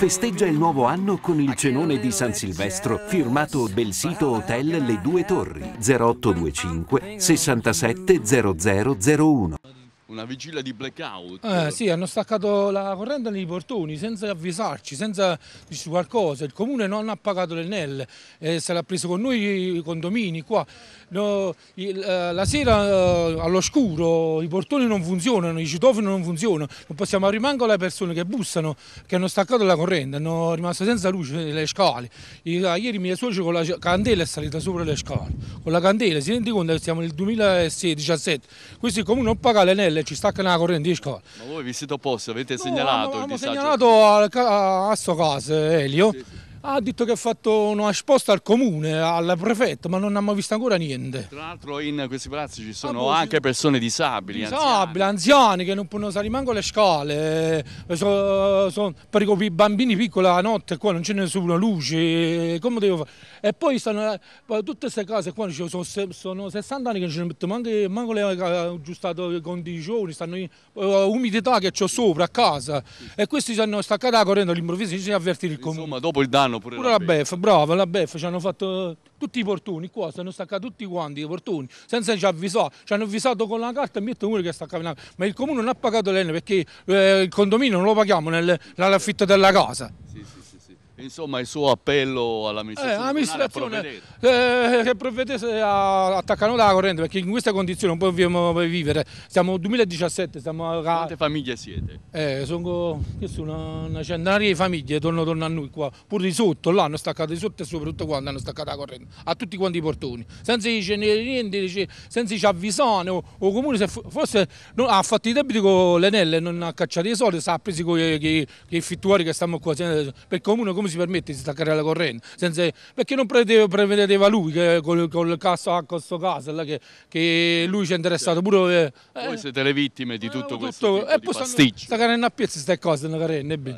Festeggia il nuovo anno con il cenone di San Silvestro, firmato del sito Hotel Le Due Torri 0825 67 0001 una vigilia di blackout. Eh, sì, hanno staccato la corrente nei portoni senza avvisarci, senza dirci qualcosa. Il comune non ha pagato le NEL, eh, se l'ha preso con noi i condomini qua. No, il, eh, la sera eh, all'oscuro i portoni non funzionano, i citofoni non funzionano, non possiamo rimango le persone che bussano, che hanno staccato la corrente, hanno rimasto senza luce le scale. Eh, ieri mia suocera con la candela è salita sopra le scale, con la candela, si rende conto che siamo nel 2016 2017 questo il comune non paga le NEL l ci staccano la corrente di scuola. Ma voi vi siete opposti, avete no, segnalato no, il disagio? segnalato a, a, a sto caso, Elio. Sì, sì ha detto che ha fatto una risposta al comune, al prefetto, ma non abbiamo visto ancora niente. Tra l'altro in questi palazzi ci sono ah, boh, anche persone disabili, disabili anziani. anziane. che non possono salire manco le scale, eh, so, so, per i bambini piccoli la notte qua non c'è nessuna luce, eh, come devo fare? E poi stanno, eh, tutte queste case qua sono, sono 60 anni che non ci mettono manco, manco le aggiustate condizioni, stanno in, uh, umidità che ho sopra a casa sì. e questi stanno staccati la corrente all'improvviso, ci avvertire il comune. Insomma dopo il danno hanno pure, pure la, la beffa. Brava, la beffa, ci hanno fatto tutti i portoni qua, stanno staccati tutti quanti i portoni, senza ci avvisare, ci hanno avvisato con la carta, e mi uno che sta camminando, ma il comune non ha pagato l'N perché eh, il condominio non lo paghiamo nell'affitto della casa. Insomma il suo appello all'amministrazione eh, eh, che provvedesse a attaccare la corrente perché in queste condizioni non possiamo vivere. Siamo nel 2017, siamo a... Quante famiglie siete? Eh, sono, sono una centinaia di famiglie, torno, torno a noi qua, pure di sotto, là hanno staccato di sotto e soprattutto quando hanno staccato la corrente, a tutti quanti i portoni, senza cenere niente, senza ci avvisare o, o comune se fosse ha fatto i debiti con l'Enelle, non ha cacciato i soldi, si ha presi con gli, effettuari che stiamo qua, per comune come come si permette di staccare la corrente? Senza, perché non prevedeva lui che, con col caso a questo caso, là, che, che, lui ci è interessato pure... Eh, Voi siete le vittime di eh, tutto, tutto questo tipo e poi Staccare una pezza queste cose, una corrente,